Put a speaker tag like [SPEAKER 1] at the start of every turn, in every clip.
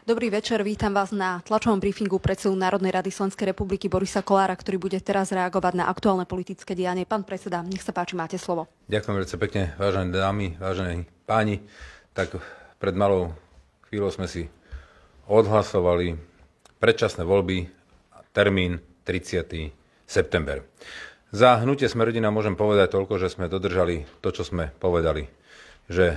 [SPEAKER 1] Dobrý večer, vítam vás na tlačovom briefingu predsedu Národnej rady Slovenskej republiky Borisa Kolára, ktorý bude teraz reagovať na aktuálne politické dianie. Pán predseda, nech sa páči, máte slovo.
[SPEAKER 2] Ďakujem veľmi pekne, vážené dámy, vážení páni. Tak pred malou chvíľou sme si odhlasovali predčasné voľby, termín 30. september. Za hnutie Smerodina môžem povedať toľko, že sme dodržali to, čo sme povedali, že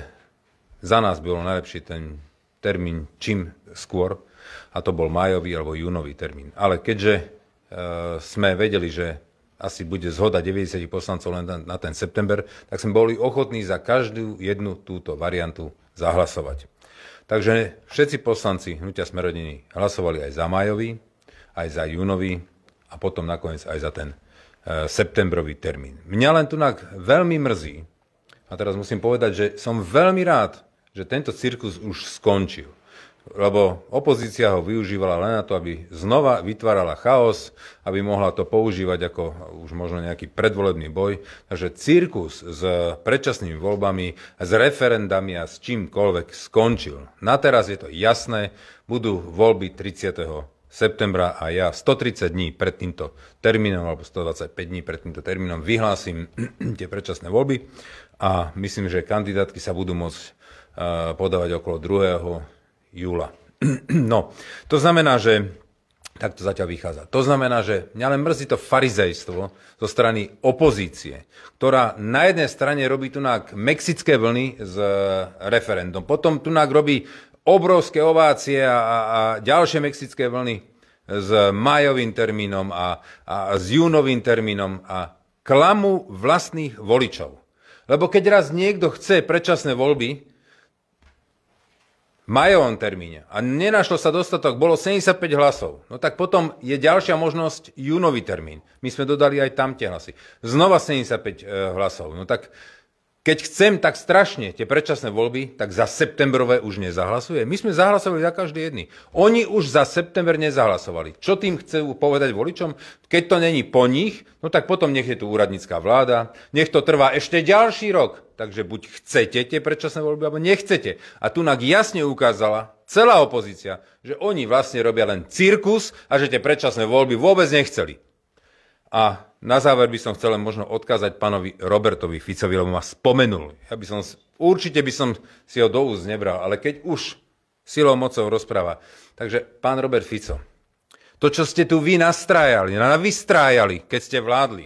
[SPEAKER 2] za nás bolo najlepší ten termín čím skôr, a to bol májový alebo júnový termín. Ale keďže e, sme vedeli, že asi bude zhoda 90 poslancov len na ten september, tak sme boli ochotní za každú jednu túto variantu zahlasovať. Takže všetci poslanci hnutia Smerodiny hlasovali aj za majový, aj za júnový a potom nakoniec aj za ten e, septembrový termín. Mňa len tunak veľmi mrzí, a teraz musím povedať, že som veľmi rád, že tento cirkus už skončil. Lebo opozícia ho využívala len na to, aby znova vytvárala chaos, aby mohla to používať ako už možno nejaký predvolebný boj. Takže cirkus s predčasnými voľbami, s referendami a s čímkoľvek skončil. Na teraz je to jasné, budú voľby 30 septembra a ja 130 dní pred týmto termínom alebo 125 dní pred týmto termínom vyhlásim tie predčasné voľby a myslím, že kandidátky sa budú môcť podávať okolo 2. júla. No, to znamená, že tak to zatiaľ vychádza. To znamená, že mňa len mrzí to farizejstvo zo strany opozície, ktorá na jednej strane robí tunák mexické vlny s e, referendum, potom tu robí obrovské ovácie a, a, a ďalšie mexické vlny s majovým termínom a, a s júnovým termínom a klamu vlastných voličov. Lebo keď raz niekto chce predčasné voľby, majovom termíne a nenašlo sa dostatok, bolo 75 hlasov. No tak potom je ďalšia možnosť júnový termín. My sme dodali aj tam tie hlasy. Znova 75 eh, hlasov. No tak keď chcem tak strašne tie predčasné voľby, tak za septembrové už nezahlasuje. My sme zahlasovali za každý jedný. Oni už za september nezahlasovali. Čo tým chcú povedať voličom? Keď to není po nich, no tak potom nech je tu úradnícká vláda, nech to trvá ešte ďalší rok. Takže buď chcete tie predčasné voľby, alebo nechcete. A tu nak jasne ukázala celá opozícia, že oni vlastne robia len cirkus a že tie predčasné voľby vôbec nechceli. A na záver by som chcel možno odkázať pánovi Robertovi Ficovi, lebo ma spomenul. Ja by som, určite by som si ho do úst nebral, ale keď už silou mocou rozpráva. Takže pán Robert Fico, to, čo ste tu vy nastrájali, vystrájali, keď ste vládli,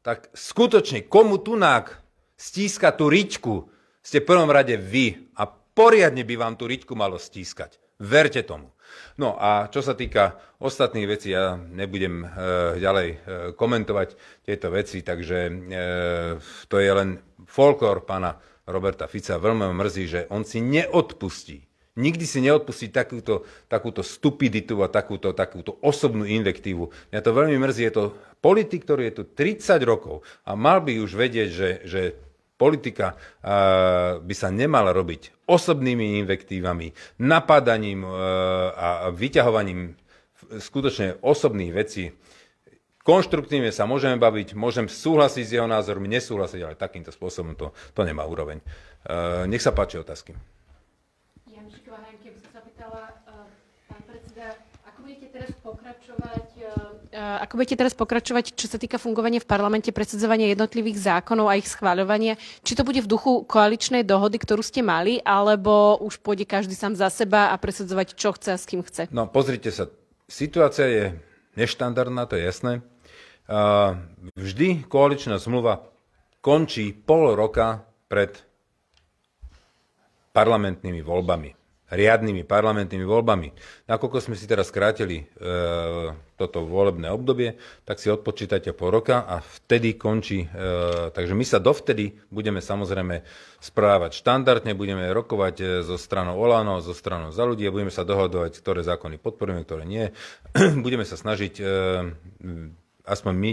[SPEAKER 2] tak skutočne komu tunák stíska tú riťku, ste v prvom rade vy a poriadne by vám tú riťku malo stískať. Verte tomu. No a čo sa týka ostatných vecí, ja nebudem e, ďalej e, komentovať tieto veci, takže e, to je len folklór pána Roberta Fica. Veľmi mrzí, že on si neodpustí Nikdy si neodpustí takúto, takúto stupiditu a takúto, takúto osobnú invektívu. Mňa to veľmi mrzí, je to politik, ktorý je tu 30 rokov a mal by už vedieť, že, že Politika eh, by sa nemala robiť osobnými invektívami, napadaním eh, a vyťahovaním skutočne osobných vecí. Konštruktívne sa môžeme baviť, môžem súhlasiť s jeho názormi, nesúhlasiť, ale takýmto spôsobom to, to nemá úroveň. Eh, nech sa páči otázky.
[SPEAKER 1] E, ako budete teraz pokračovať, čo sa týka fungovania v parlamente, presadzovania jednotlivých zákonov a ich schváľovania, či to bude v duchu koaličnej dohody, ktorú ste mali, alebo už pôjde každý sám za seba a presadzovať, čo chce a s kým chce?
[SPEAKER 2] No, pozrite sa. Situácia je neštandardná, to je jasné. E, vždy koaličná zmluva končí pol roka pred parlamentnými voľbami riadnymi parlamentnými voľbami. Nakoľko sme si teraz skrátili e, toto volebné obdobie, tak si odpočítate po roka a vtedy končí. E, takže my sa dovtedy budeme samozrejme správať štandardne, budeme rokovať e, so stranou Olano, so stranou za ľudí a budeme sa dohodovať, ktoré zákony podporujeme, ktoré nie. budeme sa snažiť, e, aspoň my,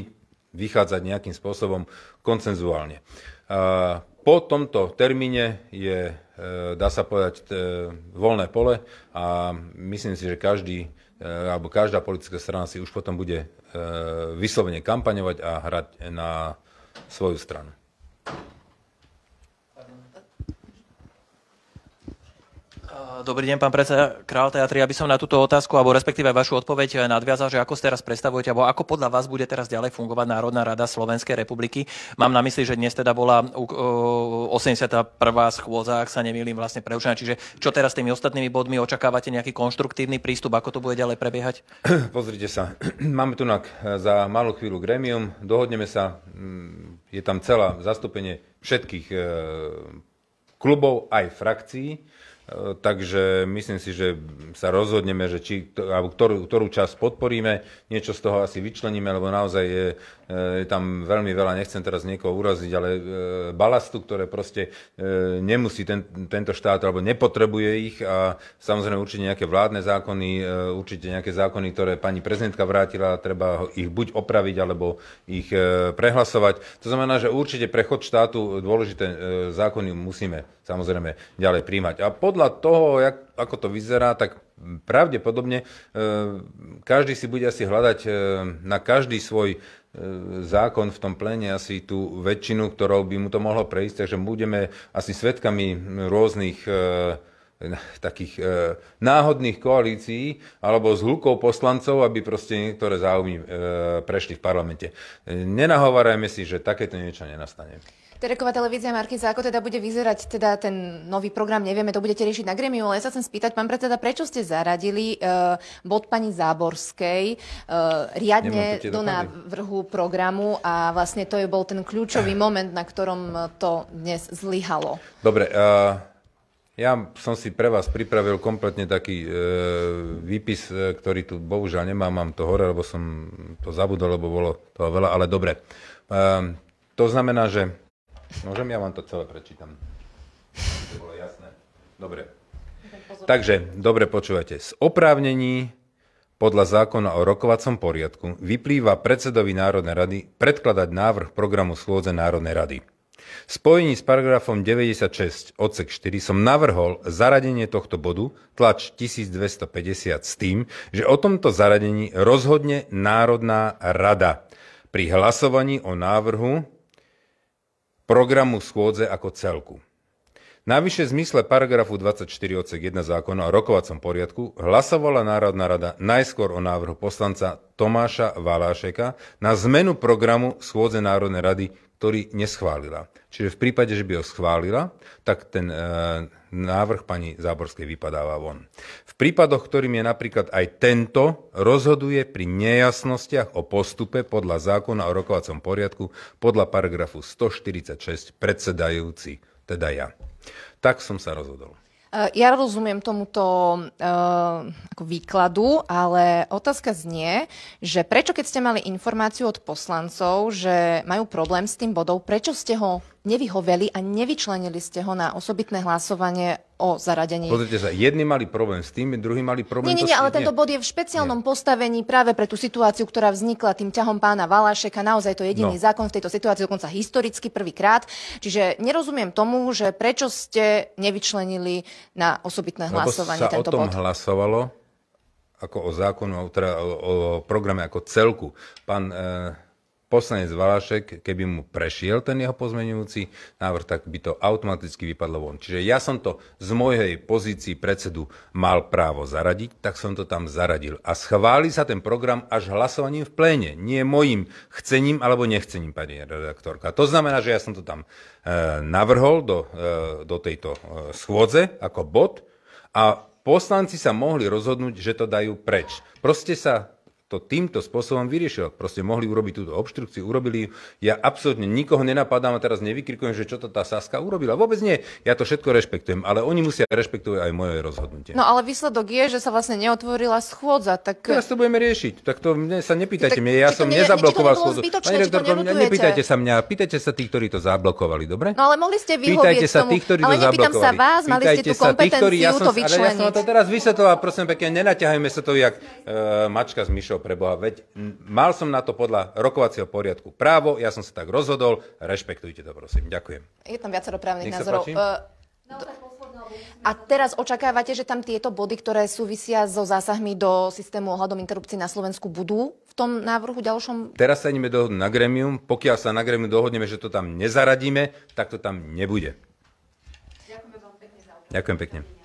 [SPEAKER 2] vychádzať nejakým spôsobom koncenzuálne. E, po tomto termíne je Eh, dá sa povedať, eh, voľné pole a myslím si, že každý eh, alebo každá politická strana si už potom bude vyslovene kampaňovať a hrať na svoju stranu. Dobrý deň, pán predseda Král Teatry. Ja by som na túto otázku, alebo respektíve
[SPEAKER 1] vašu odpoveď eh, nadviazal, že ako si teraz predstavujete, alebo ako podľa vás bude teraz ďalej fungovať Národná rada Slovenskej republiky. Mám na mysli, že dnes teda bola 81. schôdza, ak sa nemýlim,
[SPEAKER 2] vlastne preučená. Čiže čo teraz s tými ostatnými bodmi? Očakávate nejaký konštruktívny prístup? Ako to bude ďalej prebiehať? Pozrite sa. Máme tu eh, za malú chvíľu gremium. Dohodneme sa. Mm, je tam celá zastúpenie všetkých eh, klubov aj frakcií. E, takže myslím si, že sa rozhodneme, že či, alebo ktorú, ktorú časť podporíme, niečo z toho asi vyčleníme, lebo naozaj je, e, je tam veľmi veľa, nechcem teraz niekoho uraziť, ale e, balastu, ktoré proste nemusí ten, tento štát, alebo nepotrebuje ich a samozrejme určite nejaké vládne zákony, určite nejaké zákony, ktoré pani prezidentka vrátila, treba ich buď opraviť, alebo ich prehlasovať. To znamená, že určite prechod štátu dôležité zákony musíme samozrejme ďalej príjmať. A pod podľa toho, jak, ako to vyzerá, tak pravdepodobne e, každý si bude asi hľadať e, na každý svoj e, zákon v tom plene asi tú väčšinu, ktorou by mu to mohlo prejsť, takže budeme asi svetkami rôznych takých náhodných koalícií alebo z hľukou poslancov, aby proste niektoré záujmy prešli v parlamente. Nenahovárajme si, že takéto niečo nenastane.
[SPEAKER 1] Tereková televízia Markiza, ako teda bude vyzerať teda ten nový program, nevieme, to budete riešiť na gremiu, ale ja sa chcem spýtať, pán predseda, prečo ste zaradili uh, bod pani Záborskej uh, riadne do návrhu programu a vlastne to je bol ten kľúčový moment, na ktorom to dnes zlyhalo.
[SPEAKER 2] Dobre, uh... Ja som si pre vás pripravil kompletne taký uh, výpis, ktorý tu bohužiaľ nemám, mám to hore, lebo som to zabudol, lebo bolo toho veľa, ale dobre. Uh, to znamená, že Môžem, no, ja vám to celé prečítam. To bolo jasné. Dobre. Takže, dobre počúvate. Z oprávnení podľa zákona o rokovacom poriadku vyplýva predsedovi Národnej rady predkladať návrh programu schôdze Národnej rady. V spojení s paragrafom 96 odsek 4 som navrhol zaradenie tohto bodu tlač 1250 s tým, že o tomto zaradení rozhodne Národná rada pri hlasovaní o návrhu programu schôdze ako celku. Najvyššie v zmysle paragrafu 24 odsek 1 zákona o rokovacom poriadku hlasovala Národná rada najskôr o návrhu poslanca Tomáša Valášeka na zmenu programu schôdze Národnej rady ktorý neschválila. Čiže v prípade, že by ho schválila, tak ten e, návrh pani Záborskej vypadáva von. V prípadoch, ktorým je napríklad aj tento, rozhoduje pri nejasnostiach o postupe podľa zákona o rokovacom poriadku podľa paragrafu 146 predsedajúci, teda ja. Tak som sa rozhodol.
[SPEAKER 1] Eh, ja rozumiem tomuto uh, ako výkladu, ale otázka znie, že prečo keď ste mali informáciu od poslancov, že majú problém s tým bodom, prečo ste ho nevyhoveli a nevyčlenili ste ho na osobitné hlasovanie o zaradení. Pozrite
[SPEAKER 2] sa, jedni mali problém s tým, druhí mali problém... Nie, nie, nie, ale tento bod
[SPEAKER 1] je v špeciálnom nie. postavení práve pre tú situáciu, ktorá vznikla tým ťahom pána Valašeka. Naozaj to jediný no. zákon v tejto situácii, dokonca historicky prvýkrát. Čiže nerozumiem tomu, že prečo ste nevyčlenili na osobitné Lebo hlasovanie sa tento o tom bod.
[SPEAKER 2] hlasovalo ako o zákonu, teda o, o programe ako celku. Pán e, poslanec Valašek, keby mu prešiel ten jeho pozmenujúci návrh, tak by to automaticky vypadlo von. Čiže ja som to z mojej pozícii predsedu mal právo zaradiť, tak som to tam zaradil. A schváli sa ten program až hlasovaním v pléne, nie mojim chcením alebo nechcením, pani redaktorka. To znamená, že ja som to tam e, navrhol do, e, do tejto e, schôdze ako bod a poslanci sa mohli rozhodnúť, že to dajú preč. Proste sa to týmto spôsobom vyriešil. Proste mohli urobiť túto obštrukciu, urobili ju. Ja absolútne nikoho nenapadám a teraz nevykrikujem, že čo to tá Saska urobila. Vôbec nie. Ja to všetko rešpektujem, ale oni musia rešpektovať aj moje rozhodnutie.
[SPEAKER 1] No ale výsledok je, že sa vlastne neotvorila schôdza. Tak... Teraz
[SPEAKER 2] to budeme riešiť. Tak to mne sa nepýtajte. Tak, mne, ja som nezablokoval schôdzu. Pani rektorko, nepýtajte sa mňa, pýtajte sa tých, ktorí to zablokovali, dobre? No
[SPEAKER 1] ale mohli ste vyhovieť sa tomu, tých, ktorí ale to nepýtam zablokovali. sa vás, mali pýtajte ste tú kompetenciu ja som, to vyčleniť. ja som to
[SPEAKER 2] teraz vysvetoval, prosím pekne, nenaťahajme sa to jak uh, mačka s myšou čo pre Boha, veď mal som na to podľa rokovacieho poriadku právo, ja som sa tak rozhodol, rešpektujte to prosím. Ďakujem.
[SPEAKER 1] Je tam viacero právnych názorov. E, a teraz očakávate, že tam tieto body, ktoré súvisia so zásahmi do systému ohľadom interrupcií na Slovensku, budú v tom návrhu ďalšom?
[SPEAKER 2] Teraz sa ideme dohodnúť na gremium. Pokiaľ sa na gremium dohodneme, že to tam nezaradíme, tak to tam nebude. Ďakujem pekne.